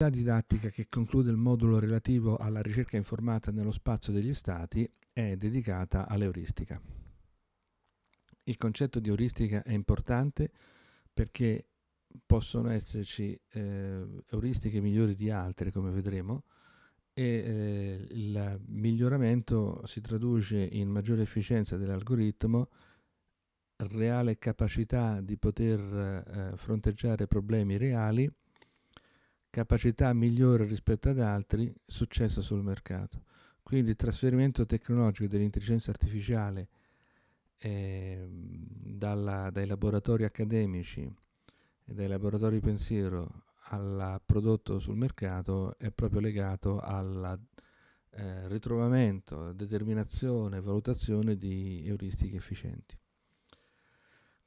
La didattica che conclude il modulo relativo alla ricerca informata nello spazio degli stati è dedicata all'euristica. Il concetto di euristica è importante perché possono esserci eh, euristiche migliori di altre, come vedremo, e eh, il miglioramento si traduce in maggiore efficienza dell'algoritmo, reale capacità di poter eh, fronteggiare problemi reali capacità migliore rispetto ad altri, successo sul mercato. Quindi il trasferimento tecnologico dell'intelligenza artificiale eh, dalla, dai laboratori accademici e dai laboratori di pensiero al prodotto sul mercato è proprio legato al eh, ritrovamento, determinazione, e valutazione di euristiche efficienti.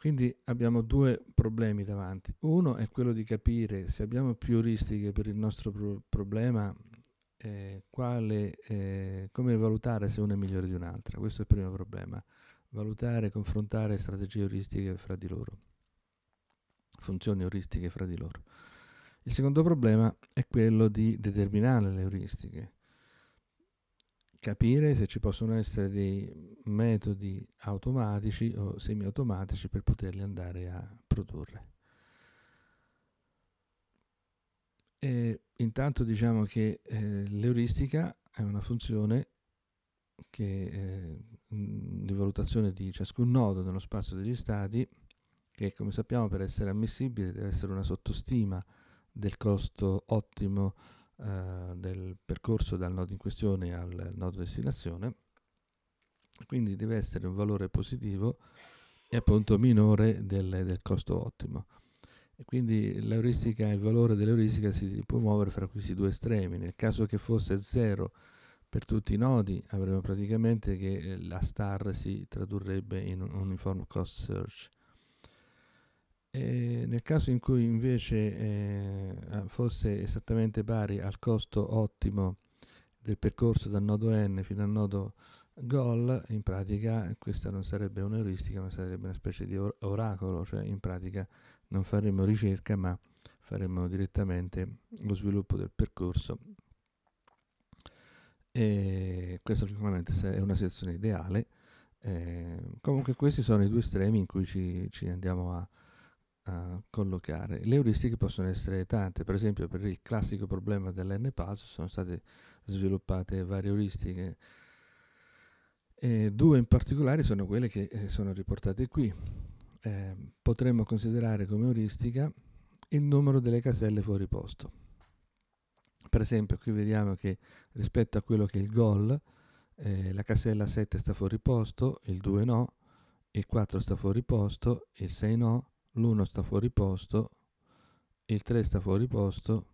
Quindi abbiamo due problemi davanti. Uno è quello di capire se abbiamo più euristiche per il nostro pro- problema, eh, quale, eh, come valutare se una è migliore di un'altra. Questo è il primo problema. Valutare e confrontare strategie euristiche fra di loro, funzioni euristiche fra di loro. Il secondo problema è quello di determinare le euristiche capire se ci possono essere dei metodi automatici o semi-automatici per poterli andare a produrre. E intanto diciamo che eh, l'euristica è una funzione che, eh, di valutazione di ciascun nodo nello spazio degli stati che come sappiamo per essere ammissibile deve essere una sottostima del costo ottimo eh, del percorso dal nodo in questione al nodo destinazione, quindi deve essere un valore positivo e appunto minore del, del costo ottimo. E quindi il valore dell'euristica si può muovere fra questi due estremi. Nel caso che fosse zero per tutti i nodi, avremo praticamente che la star si tradurrebbe in un uniform cost search e eh, nel caso in cui invece eh, fosse esattamente pari al costo ottimo del percorso dal nodo N fino al nodo Gol, in pratica questa non sarebbe un'euristica ma sarebbe una specie di or- oracolo, cioè in pratica non faremmo ricerca ma faremmo direttamente lo sviluppo del percorso e questa sicuramente è una sezione ideale. Eh, comunque questi sono i due estremi in cui ci, ci andiamo a, a collocare. Le euristiche possono essere tante, per esempio per il classico problema delln pulse sono state sviluppate varie euristiche. E due in particolare sono quelle che eh, sono riportate qui. Eh, potremmo considerare come euristica il numero delle caselle fuori posto. Per esempio qui vediamo che rispetto a quello che è il gol, eh, la casella 7 sta fuori posto, il 2 no, il 4 sta fuori posto, il 6 no, l'1 sta fuori posto, il 3 sta fuori posto,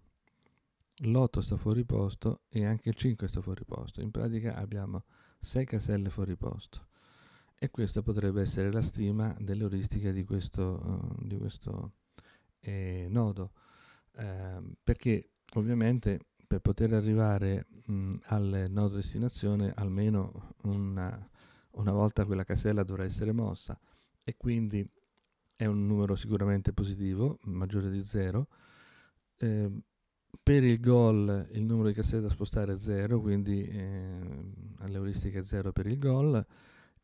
l'8 sta fuori posto e anche il 5 sta fuori posto. In pratica abbiamo 6 caselle fuori posto. E questa potrebbe essere la stima dell'euristica di questo, uh, di questo eh, nodo. Eh, perché ovviamente per poter arrivare mh, al nodo destinazione almeno una, una volta quella casella dovrà essere mossa e quindi è un numero sicuramente positivo, maggiore di 0. Eh, per il gol il numero di cassette da spostare è 0, quindi eh, all'euristica è 0 per il gol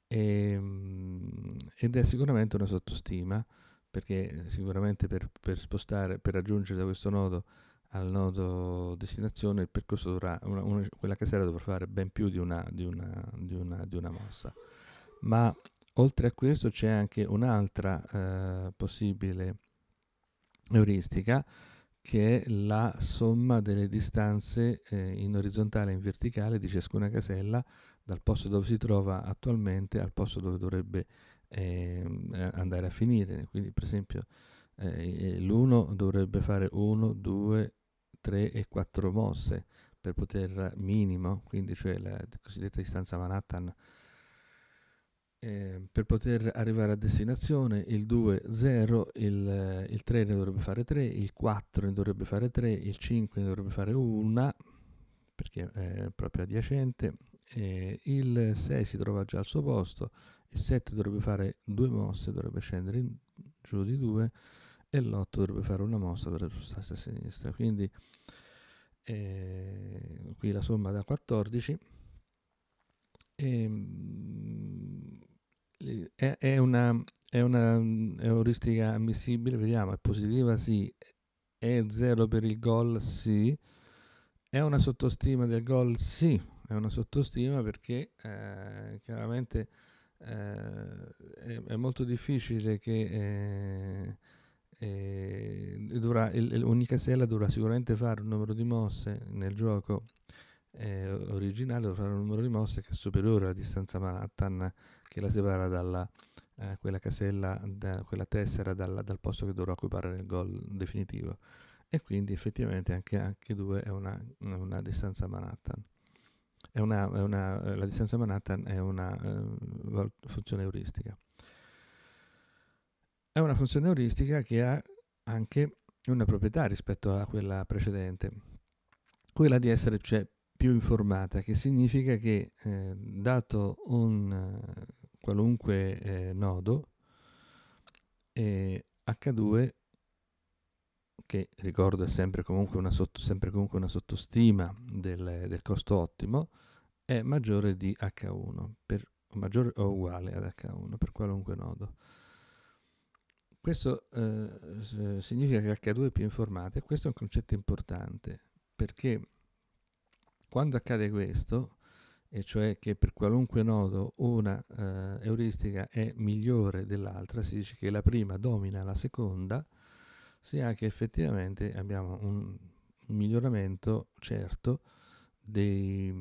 ehm, ed è sicuramente una sottostima perché sicuramente per, per, spostare, per raggiungere da questo nodo al nodo destinazione il percorso dovrà, una, una, quella casella dovrà fare ben più di una, di una, di una, di una mossa. Ma Oltre a questo c'è anche un'altra eh, possibile euristica che è la somma delle distanze eh, in orizzontale e in verticale di ciascuna casella dal posto dove si trova attualmente al posto dove dovrebbe eh, andare a finire. Quindi per esempio eh, l'1 dovrebbe fare 1, 2, 3 e 4 mosse per poter minimo, quindi cioè la cosiddetta distanza Manhattan eh, per poter arrivare a destinazione il 2 0, il, il 3 ne dovrebbe fare 3, il 4 ne dovrebbe fare 3, il 5 ne dovrebbe fare 1 perché è proprio adiacente, eh, il 6 si trova già al suo posto, il 7 dovrebbe fare due mosse, dovrebbe scendere in, giù di 2 e l'8 dovrebbe fare una mossa per spostarsi a sinistra, quindi eh, qui la somma da 14 e, ehm, è, è, una, è una euristica mm, ammissibile, vediamo, è positiva sì, è zero per il gol sì, è una sottostima del gol sì, è una sottostima perché eh, chiaramente eh, è, è, molto difficile che... Eh, eh dovrà, ogni casella dovrà sicuramente fare un numero di mosse nel gioco eh, originale dovrà avere un numero di mosse che è superiore alla distanza Manhattan che la separa dalla eh, quella casella, da, quella tessera dalla, dal posto che dovrà occupare nel gol definitivo. E quindi effettivamente anche, anche 2 è una, una distanza Manhattan. È una, è una, eh, la distanza Manhattan è una eh, funzione euristica. È una funzione euristica che ha anche una proprietà rispetto a quella precedente, quella di essere cioè, più informata, che significa che eh, dato un qualunque eh, nodo, H2, eh, che ricordo è sempre comunque una, sotto, sempre comunque una sottostima del, del, costo ottimo, è maggiore di H1, per, o, maggiore, o uguale ad H1 per qualunque nodo. Questo eh, significa che H2 è più informata e questo è un concetto importante perché quando accade questo, e cioè che per qualunque nodo una eh, euristica è migliore dell'altra, si dice che la prima domina la seconda, sia che effettivamente abbiamo un miglioramento certo dei,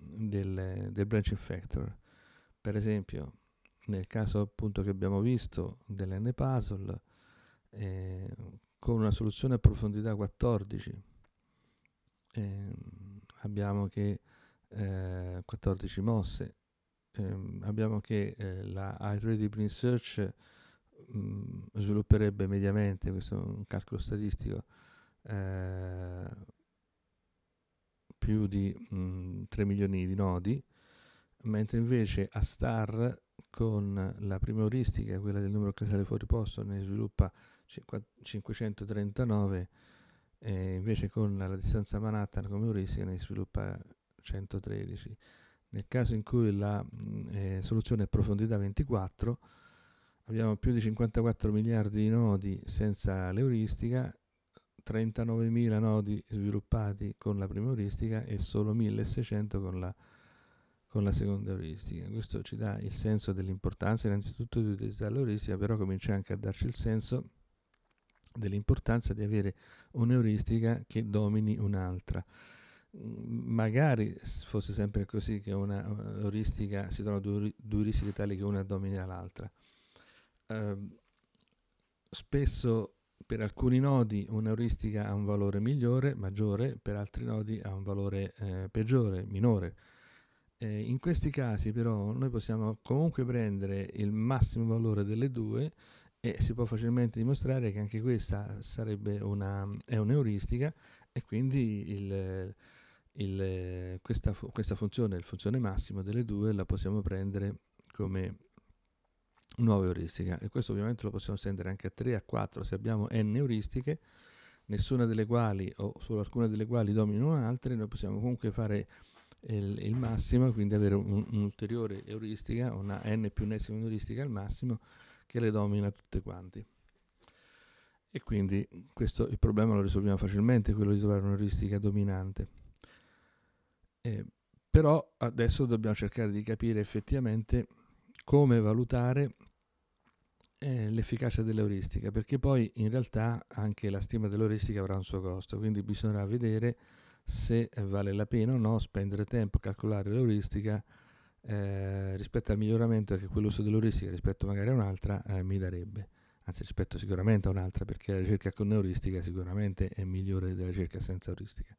del, del branching factor. Per esempio, nel caso appunto che abbiamo visto dell'n puzzle, eh, con una soluzione a profondità 14, eh, abbiamo che eh, 14 mosse, ehm, abbiamo che eh, la Iterative Research mh, mm, svilupperebbe mediamente, questo è un calcolo statistico, eh, più di mh, mm, 3 milioni di nodi, mentre invece a star con la prima euristica, quella del numero casale fuori posto, ne sviluppa 539 e invece con la distanza Manhattan come heuristica ne sviluppa 113. Nel caso in cui la eh, soluzione è profondità 24, abbiamo più di 54 miliardi di nodi senza l'euristica, 39.000 nodi sviluppati con la prima euristica e solo 1.600 con la, con la seconda euristica. Questo ci dà il senso dell'importanza innanzitutto di utilizzare l'euristica, però comincia anche a darci il senso dell'importanza di avere un'euristica che domini un'altra. Mm, magari fosse sempre così che una eh, euristica si trovano due, due euristiche tali che una domina l'altra. Eh, spesso per alcuni nodi un'euristica ha un valore migliore, maggiore, per altri nodi ha un valore eh, peggiore, minore. Eh, in questi casi però noi possiamo comunque prendere il massimo valore delle due e si può facilmente dimostrare che anche questa sarebbe una, è un'euristica e quindi il, il, questa, questa funzione, il funzione massimo delle due, la possiamo prendere come nuova euristica e questo ovviamente lo possiamo estendere anche a 3, a 4 se abbiamo n euristiche nessuna delle quali o solo alcune delle quali dominano altre noi possiamo comunque fare il, il massimo quindi avere un'ulteriore un euristica una n più un'esima euristica al massimo che le domina tutte quanti. E quindi questo, il problema lo risolviamo facilmente, quello di trovare un'euristica dominante. Eh, però adesso dobbiamo cercare di capire effettivamente come valutare eh, l'efficacia dell'euristica, perché poi in realtà anche la stima dell'euristica avrà un suo costo, quindi bisognerà vedere se vale la pena o no spendere tempo a calcolare l'euristica eh, rispetto al miglioramento che quell'uso dell'euristica rispetto magari a un'altra eh, mi darebbe, anzi rispetto sicuramente a un'altra perché la ricerca con euristica sicuramente è migliore della ricerca senza euristica.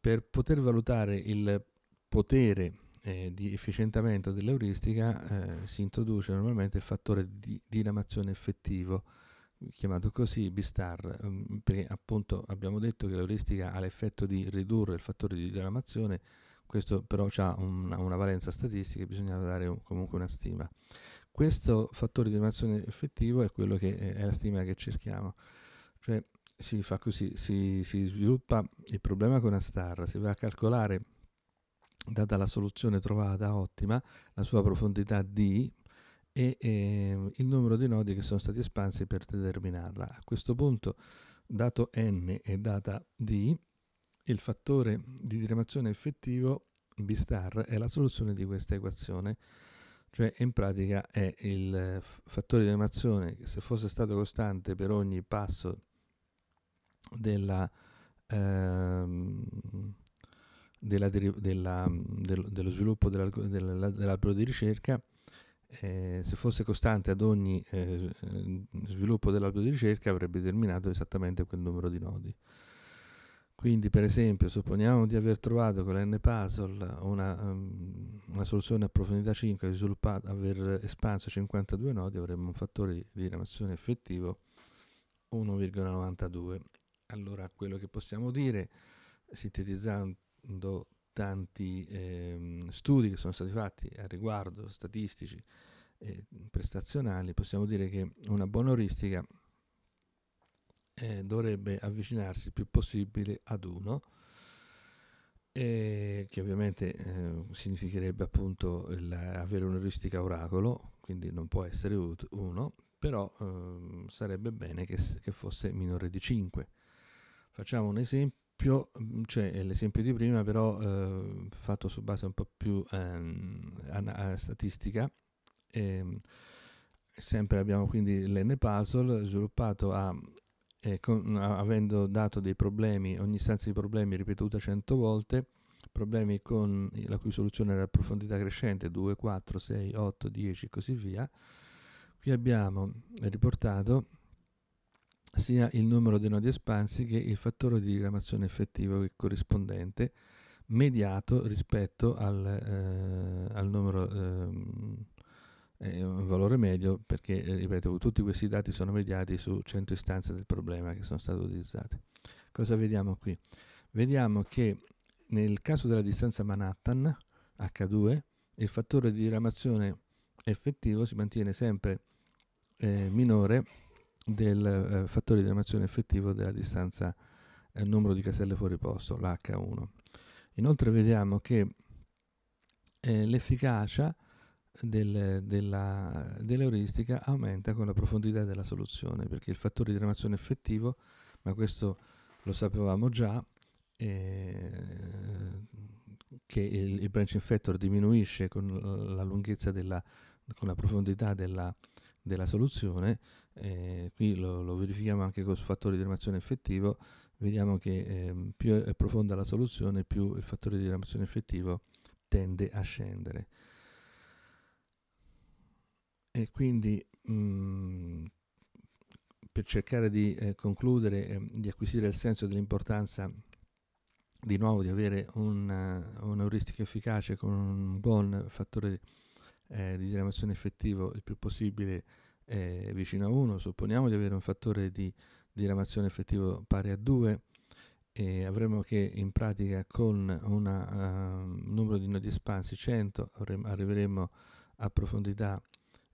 Per poter valutare il potere eh, di efficientamento dell'euristica eh, si introduce normalmente il fattore di dinamazione effettivo chiamato così Bistar, mm, perché appunto abbiamo detto che l'euristica ha l'effetto di ridurre il fattore di dinamazione questo però ha una, una, valenza statistica e bisogna dare un, comunque una stima. Questo fattore di animazione effettivo è quello che eh, è la stima che cerchiamo, cioè si fa così, si, si sviluppa il problema con una star, si va a calcolare, data la soluzione trovata ottima, la sua profondità D, e eh, il numero di nodi che sono stati espansi per determinarla. A questo punto, dato n e data d, il fattore di diramazione effettivo B star è la soluzione di questa equazione, cioè in pratica è il eh, fattore di diramazione che se fosse stato costante per ogni passo della, ehm, della, della, mm, dello sviluppo dell'albero di ricerca, eh, se fosse costante ad ogni eh, sviluppo dell'albero di ricerca avrebbe determinato esattamente quel numero di nodi. Quindi, per esempio, supponiamo di aver trovato con l'N-Puzzle una, um, una, soluzione a profondità 5, aver espanso 52 nodi, avremmo un fattore di diramazione effettivo 1,92. Allora, quello che possiamo dire, sintetizzando tanti eh, studi che sono stati fatti a riguardo, statistici e prestazionali, possiamo dire che una buona oristica eh, dovrebbe avvicinarsi il più possibile ad 1, eh, che ovviamente eh, significherebbe appunto il, avere un'euristica oracolo, quindi non può essere 1, però ehm, sarebbe bene che, che, fosse minore di 5. Facciamo un esempio, mhmm, cioè l'esempio di prima però ehm, fatto su base un po' più ehm, statistica. Ehm, sempre abbiamo quindi l'N-Puzzle sviluppato a eh, con, avendo dato dei problemi, ogni stanza di problemi ripetuta 100 volte, problemi con, la cui soluzione era profondità crescente 2, 4, 6, 8, 10 e così via. Qui abbiamo riportato sia il numero dei nodi espansi che il fattore di diramazione effettivo corrispondente mediato rispetto al, eh, al numero eh, eh, un valore medio perché, eh, ripeto, tutti questi dati sono mediati su 100 istanze del problema che sono state utilizzate. Cosa vediamo qui? Vediamo che nel caso della distanza Manhattan, H2, il fattore di diramazione effettivo si mantiene sempre eh, minore del eh, fattore di diramazione effettivo della distanza eh, numero di caselle fuori posto, l'H1. Inoltre vediamo che eh, l'efficacia del, della, dell'euristica aumenta con la profondità della soluzione, perché il fattore di ramazione effettivo, ma questo lo sapevamo già, eh, che il, il, branching factor diminuisce con la lunghezza della, con la profondità della, della soluzione, eh, qui lo, lo, verifichiamo anche con il fattore di ramazione effettivo, vediamo che eh, più è profonda la soluzione, più il fattore di ramazione effettivo tende a scendere. E quindi mh, mm, per cercare di eh, concludere, eh, di acquisire il senso dell'importanza di nuovo di avere un'euristica un eh, efficace con un buon fattore eh, di diramazione effettivo il più possibile eh, vicino a 1, supponiamo di avere un fattore di diramazione effettivo pari a 2 e avremo che in pratica con una, uh, ehm, un numero di nodi espansi 100 arriveremo a profondità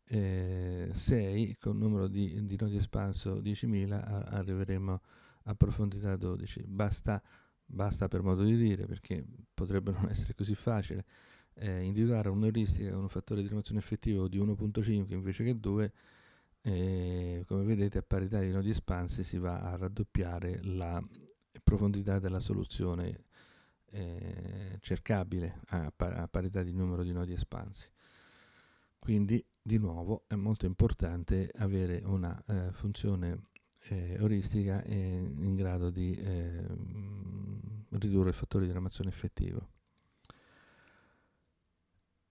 eh, 6 con numero di, di nodi espanso 10.000 arriveremo a profondità 12. Basta, basta, per modo di dire, perché potrebbe non essere così facile, eh, individuare un'euristica con un fattore di rimozione effettivo di 1.5 invece che 2 e come vedete a parità di nodi espansi si va a raddoppiare la profondità della soluzione eh, cercabile a, par a, parità di numero di nodi espansi. Quindi di nuovo è molto importante avere una eh, funzione eh, euristica in grado di ehm, ridurre il fattore di ramazione effettivo.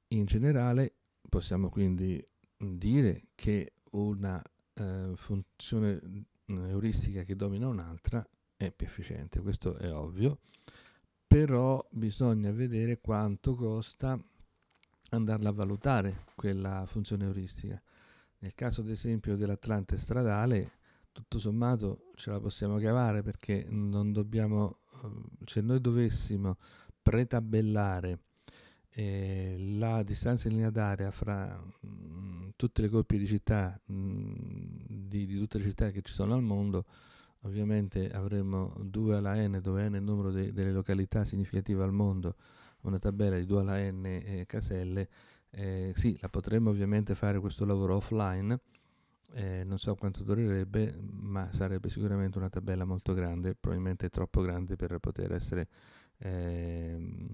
In generale possiamo quindi dire che una eh, funzione euristica eh, che domina un'altra è più efficiente, questo è ovvio, però bisogna vedere quanto costa andarla a valutare quella funzione euristica. Nel caso ad esempio dell'Atlante stradale, tutto sommato ce la possiamo cavare perché non dobbiamo, eh, se noi dovessimo pretabellare eh, la distanza in linea d'aria fra mh, mm, tutte le coppie di città, mh, mm, di, di, tutte le città che ci sono al mondo, ovviamente avremmo 2 alla n, dove n è il numero de, delle località significative al mondo, una tabella di dual AN eh, caselle, eh, sì, la potremmo ovviamente fare questo lavoro offline, eh, non so quanto durerebbe, ma sarebbe sicuramente una tabella molto grande, probabilmente troppo grande per poter essere ehm,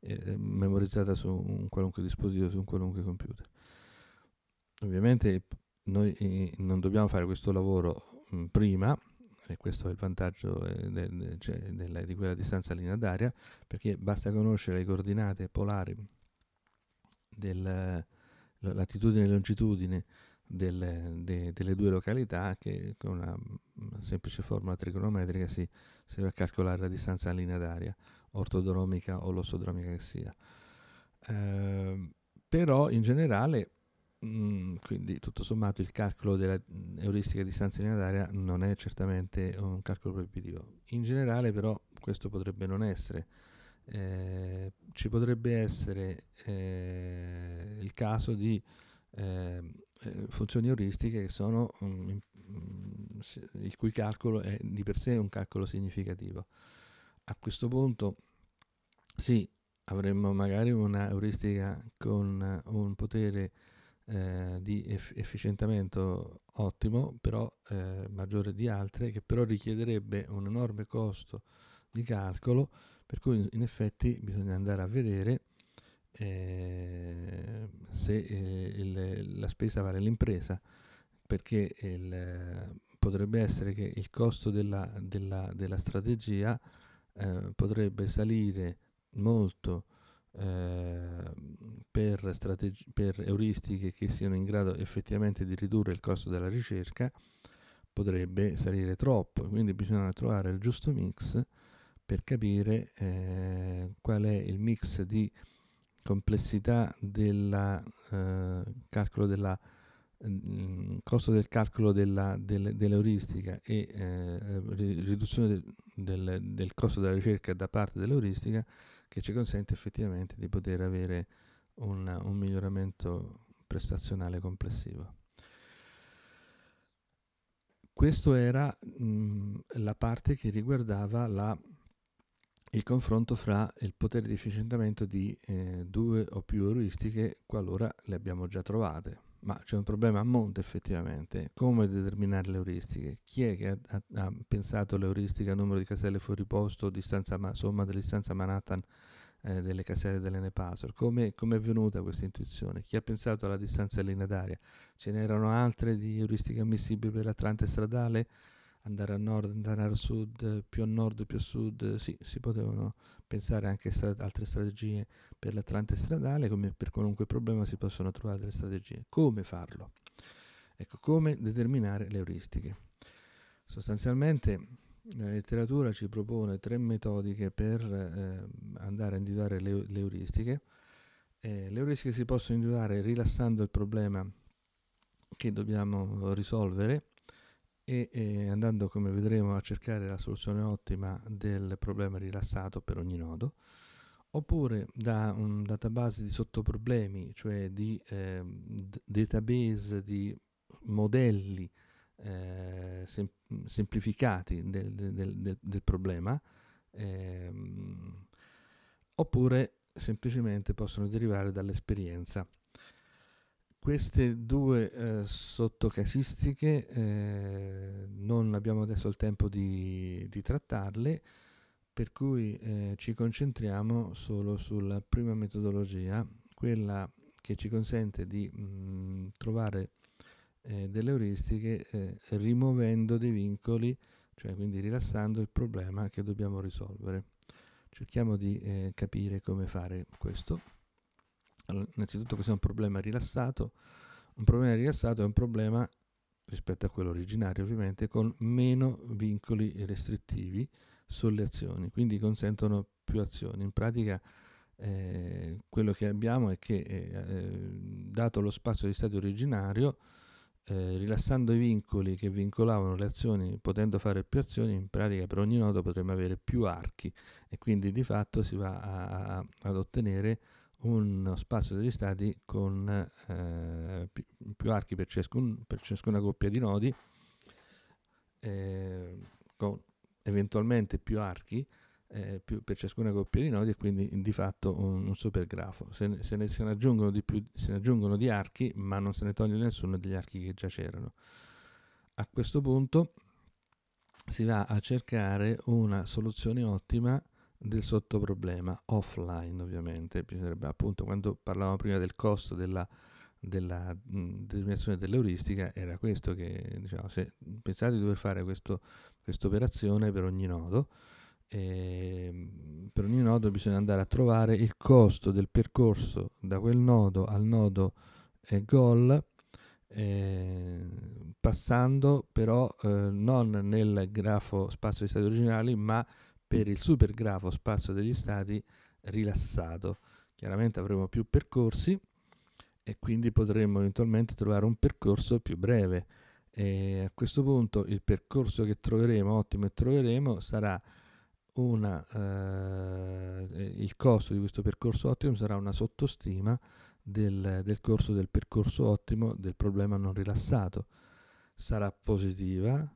eh, memorizzata su un qualunque dispositivo, su un qualunque computer. Ovviamente noi eh, non dobbiamo fare questo lavoro mh, mm, prima, e questo è il vantaggio eh, del, cioè, del, di quella distanza linea d'aria, perché basta conoscere le coordinate polari della latitudine e longitudine del, de, delle due località che con una, semplice formula trigonometrica si, si, va a calcolare la distanza linea d'aria, ortodromica o lossodromica che sia. Eh, però in generale Mm, quindi tutto sommato il calcolo dell'euristica di distanza lineare non è certamente un calcolo proibitivo. In generale però questo potrebbe non essere. Eh, ci potrebbe essere eh, il caso di ehm, eh, funzioni euristiche che sono mm, mm il cui calcolo è di per sé un calcolo significativo. A questo punto sì, avremmo magari una euristica con un potere eh, di eff- efficientamento ottimo, però eh, maggiore di altre, che però richiederebbe un enorme costo di calcolo, per cui in effetti bisogna andare a vedere eh, se eh, il, la spesa vale l'impresa, perché il, potrebbe essere che il costo della, della, della strategia eh, potrebbe salire molto Ehm, per, strategi- per euristiche che siano in grado effettivamente di ridurre il costo della ricerca potrebbe salire troppo, quindi bisogna trovare il giusto mix per capire eh, qual è il mix di complessità del eh, mm, costo del calcolo della, del, dell'euristica e eh, riduzione del, del, del costo della ricerca da parte dell'euristica che ci consente effettivamente di poter avere una, un miglioramento prestazionale complessivo. Questa era mh, la parte che riguardava la, il confronto fra il potere di efficientamento di eh, due o più euristiche qualora le abbiamo già trovate ma c'è un problema a monte effettivamente, come determinare le euristiche? Chi è che ha, ha, ha pensato l'euristica numero di caselle fuori posto, distanza, ma, somma distanza Manhattan eh, delle caselle delle Nepasor? Come, come è venuta questa intuizione? Chi ha pensato alla distanza linea d'aria? Ce n'erano altre di euristiche ammissibili per l'Atlante stradale? Andare a nord, andare a sud, più a nord, più a sud, sì, si potevano pensare anche a altre strategie per l'Atlante stradale, come per qualunque problema si possono trovare delle strategie. Come farlo? Ecco, come determinare le euristiche. Sostanzialmente la letteratura ci propone tre metodiche per eh, andare a individuare le, le euristiche. Eh, le euristiche si possono individuare rilassando il problema che dobbiamo risolvere e eh, andando come vedremo a cercare la soluzione ottima del problema rilassato per ogni nodo oppure da un database di sottoproblemi cioè di eh, database di modelli eh, sem semplificati del, del, del, del problema ehm, oppure semplicemente possono derivare dall'esperienza queste due eh, sottocasistiche eh, non abbiamo adesso il tempo di, di trattarle, per cui eh, ci concentriamo solo sulla prima metodologia, quella che ci consente di mh, mm, trovare eh, delle euristiche eh, rimuovendo dei vincoli, cioè quindi rilassando il problema che dobbiamo risolvere. Cerchiamo di eh, capire come fare questo. Allora, innanzitutto questo è un problema rilassato, un problema rilassato è un problema rispetto a quello originario ovviamente con meno vincoli restrittivi sulle azioni, quindi consentono più azioni. In pratica eh, quello che abbiamo è che eh, eh dato lo spazio di stato originario, eh, rilassando i vincoli che vincolavano le azioni, potendo fare più azioni, in pratica per ogni nodo potremmo avere più archi e quindi di fatto si va a, a, ad ottenere uno spazio degli stati con eh, più, più, archi per, ciascun, per, ciascuna coppia di nodi, eh, con eventualmente più archi eh, più, per ciascuna coppia di nodi e quindi di fatto un, un supergrafo. Se, se ne, se ne aggiungono di più, se ne aggiungono di archi, ma non se ne toglie nessuno degli archi che già c'erano. A questo punto si va a cercare una soluzione ottima del sottoproblema offline ovviamente bisognerebbe appunto quando parlavamo prima del costo della, della mh, determinazione dell'euristica era questo che diciamo se pensate di dover fare questa operazione per ogni nodo ehm, per ogni nodo bisogna andare a trovare il costo del percorso da quel nodo al nodo eh, goal eh, passando però eh, non nel grafo spazio di stati originali ma per il supergrafo spazio degli stati rilassato. Chiaramente avremo più percorsi e quindi potremo eventualmente trovare un percorso più breve. E a questo punto il percorso che troveremo, ottimo che troveremo, sarà una, eh, eh il costo di questo percorso ottimo sarà una sottostima del, del corso del percorso ottimo del problema non rilassato. Sarà positiva,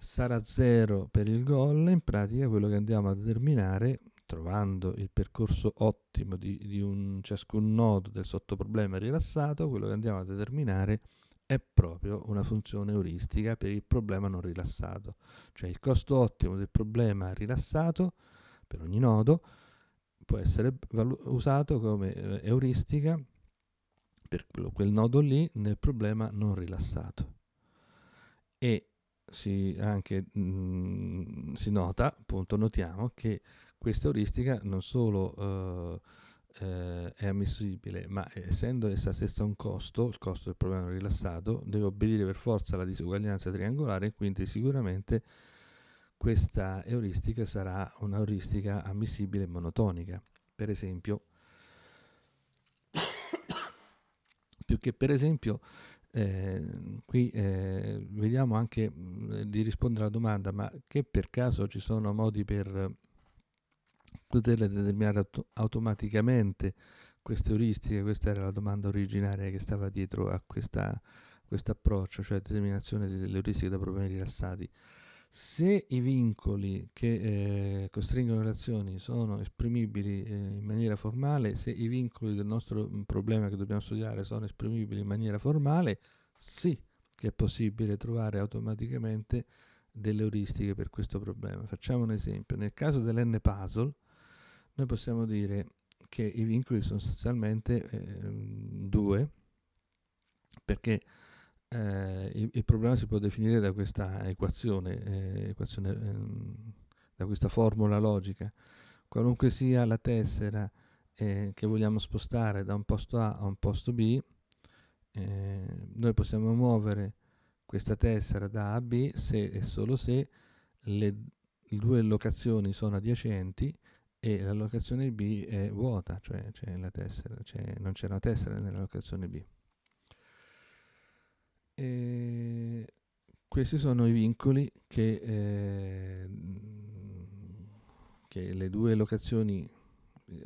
sarà 0 per il gol, in pratica quello che andiamo a determinare trovando il percorso ottimo di, di un ciascun nodo del sottoproblema rilassato, quello che andiamo a determinare è proprio una funzione euristica per il problema non rilassato, cioè il costo ottimo del problema rilassato per ogni nodo può essere usato come eh, euristica per quel nodo lì nel problema non rilassato. E si, anche, mh, mm, si nota, appunto, notiamo che questa euristica non solo eh, eh, è ammissibile, ma eh, essendo essa stessa un costo, il costo del problema rilassato, deve obbedire per forza alla disuguaglianza triangolare e quindi sicuramente questa euristica sarà una un'euristica ammissibile e monotonica. Per esempio, più che per esempio eh, qui eh, vediamo anche mhmm, di rispondere alla domanda, ma che per caso ci sono modi per ehm, poterle determinare auto automaticamente queste euristiche? Questa era la domanda originaria che stava dietro a questo approccio, cioè determinazione delle euristiche da problemi rilassati. Se i vincoli che eh, costringono le relazioni sono esprimibili eh, in maniera formale, se i vincoli del nostro mm, problema che dobbiamo studiare sono esprimibili in maniera formale, sì che è possibile trovare automaticamente delle euristiche per questo problema. Facciamo un esempio. Nel caso dell'n puzzle, noi possiamo dire che i vincoli sono sostanzialmente eh, due, perché eh, il, il, problema si può definire da questa equazione, eh, equazione eh, da questa formula logica. Qualunque sia la tessera eh, che vogliamo spostare da un posto A a un posto B, eh, noi possiamo muovere questa tessera da A a B se e solo se le due locazioni sono adiacenti e la locazione B è vuota, cioè, cioè, tessera, cioè non c'è una tessera nella locazione B. E questi sono i vincoli che, eh, che le due locazioni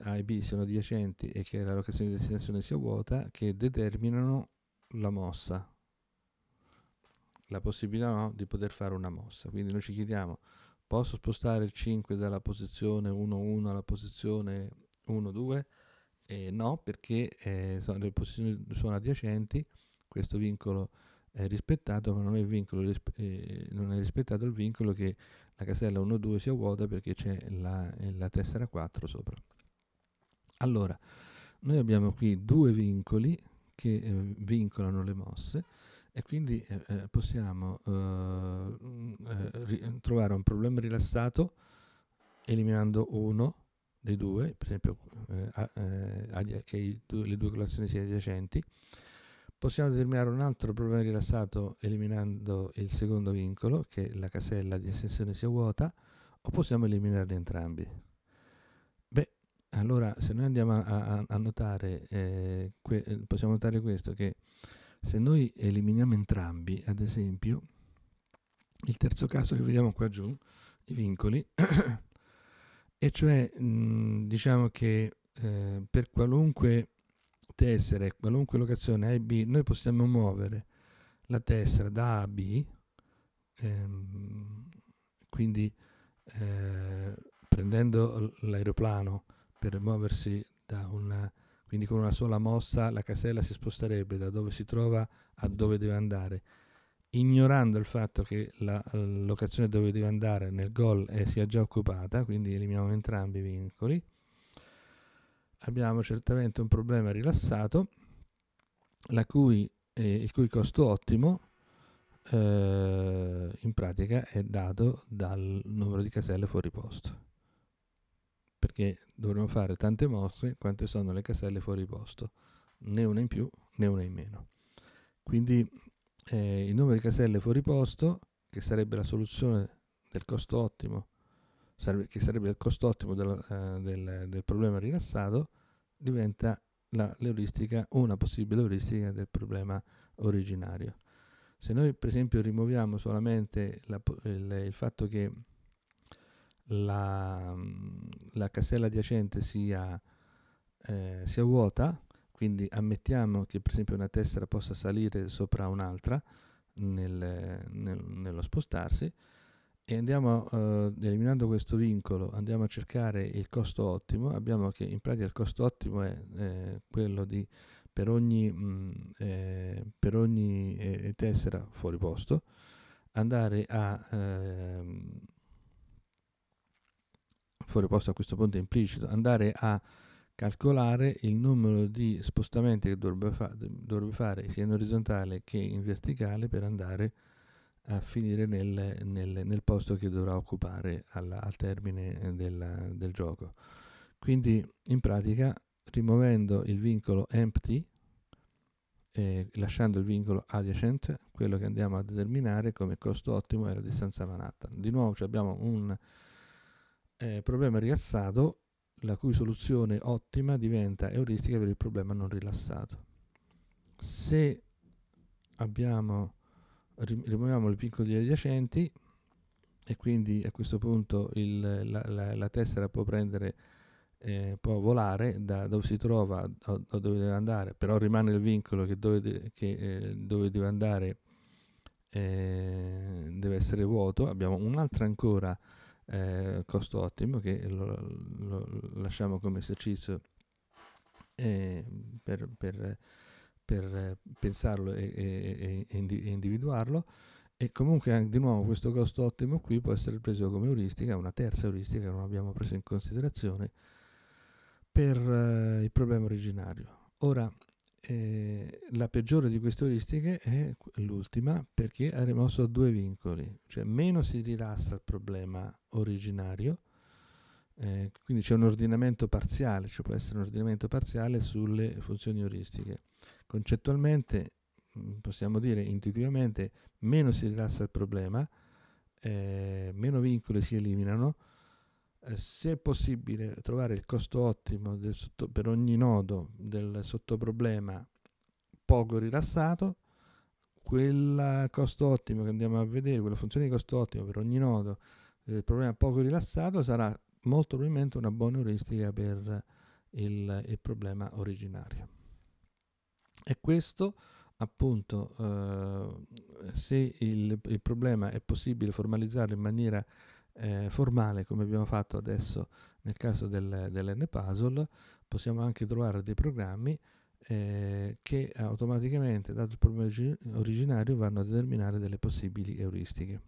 A e B siano adiacenti e che la locazione di destinazione sia vuota che determinano la mossa, la possibilità no, di poter fare una mossa. Quindi noi ci chiediamo, posso spostare il 5 dalla posizione 1-1 alla posizione 1-2? Eh, no, perché eh, sono, le posizioni sono adiacenti, questo vincolo è rispettato, ma non è, vincolo, eh, non è, rispettato il vincolo che la casella 1-2 sia vuota perché c'è la, eh, la tessera 4 sopra. Allora, noi abbiamo qui due vincoli che eh, vincolano le mosse e quindi eh, eh possiamo eh, mm, trovare un problema rilassato eliminando uno dei due, per esempio che due, le due colazioni siano adiacenti, possiamo determinare un altro problema rilassato eliminando il secondo vincolo, che la casella di estensione sia vuota, o possiamo eliminarli entrambi. Beh, allora se noi andiamo a, a, a notare, eh, eh, possiamo notare questo, che se noi eliminiamo entrambi, ad esempio, il terzo caso che vediamo qua giù, i vincoli, e cioè mh, diciamo che eh, per qualunque tessere, qualunque locazione A e B, noi possiamo muovere la tessera da A a B, ehm, quindi eh, prendendo l'aeroplano per muoversi da una, quindi con una sola mossa la casella si sposterebbe da dove si trova a dove deve andare, ignorando il fatto che la locazione dove deve andare nel gol eh, sia già occupata, quindi eliminiamo entrambi i vincoli, abbiamo certamente un problema rilassato, cui, eh, il cui costo ottimo eh, in pratica è dato dal numero di caselle fuori posto, perché dovremo fare tante mosse quante sono le caselle fuori posto, né una in più né una in meno. Quindi eh, il numero di caselle fuori posto, che sarebbe la soluzione del costo ottimo che sarebbe il costo ottimo del, eh, del, del problema rilassato, diventa la, l'euristica, una possibile euristica del problema originario. Se noi per esempio rimuoviamo solamente la, il, il, fatto che la, la casella adiacente sia, eh, sia, vuota, quindi ammettiamo che per esempio una tessera possa salire sopra un'altra nel, nel, nello spostarsi, e andiamo eh, eliminando questo vincolo, andiamo a cercare il costo ottimo, abbiamo che in pratica il costo ottimo è eh, quello di per ogni, mh, mm, eh, per ogni eh, eh, tessera fuori posto andare a ehm, fuori posto a questo punto è implicito andare a calcolare il numero di spostamenti che dovrebbe, fa dovrebbe fare sia in orizzontale che in verticale per andare a a finire nel, nel, nel posto che dovrà occupare alla, al termine eh, della, del gioco. Quindi in pratica rimuovendo il vincolo empty eh, lasciando il vincolo adiacent, quello che andiamo a determinare come costo ottimo è la distanza Manhattan. Di nuovo abbiamo un eh, problema rilassato, la cui soluzione ottima diventa euristica per il problema non rilassato. Se abbiamo rimuoviamo il vincolo degli adiacenti e quindi a questo punto il, la, la, la, tessera può prendere eh, può volare da dove si trova a, dove deve andare però rimane il vincolo che dove, de, che, eh, dove deve andare eh, deve essere vuoto abbiamo un'altra ancora eh, costo ottimo che lo, lo, lasciamo come esercizio eh, per, per per eh, pensarlo e, e, e, e individuarlo. E comunque di nuovo questo costo ottimo qui può essere preso come euristica, una terza euristica che non abbiamo preso in considerazione per eh, il problema originario. Ora, eh, la peggiore di queste euristiche è l'ultima perché ha rimosso due vincoli, cioè meno si rilassa il problema originario, eh, quindi c'è un ordinamento parziale, ci cioè può essere un ordinamento parziale sulle funzioni euristiche Concettualmente mm, possiamo dire intuitivamente meno si rilassa il problema, eh, meno vincoli si eliminano, eh, se è possibile trovare il costo ottimo sotto, per ogni nodo del sottoproblema poco rilassato, quel costo ottimo che andiamo a vedere, quella funzione di costo ottimo per ogni nodo del problema poco rilassato sarà molto probabilmente una buona heuristica per il, il problema originario. E questo appunto eh, se il, il, problema è possibile formalizzarlo in maniera eh, formale come abbiamo fatto adesso nel caso del, dell'npuzzle possiamo anche trovare dei programmi eh, che automaticamente dato il problema originario vanno a determinare delle possibili euristiche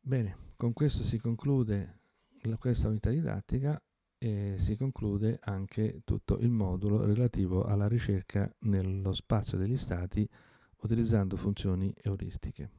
bene con questo si conclude la, questa unità didattica e si conclude anche tutto il modulo relativo alla ricerca nello spazio degli stati utilizzando funzioni euristiche.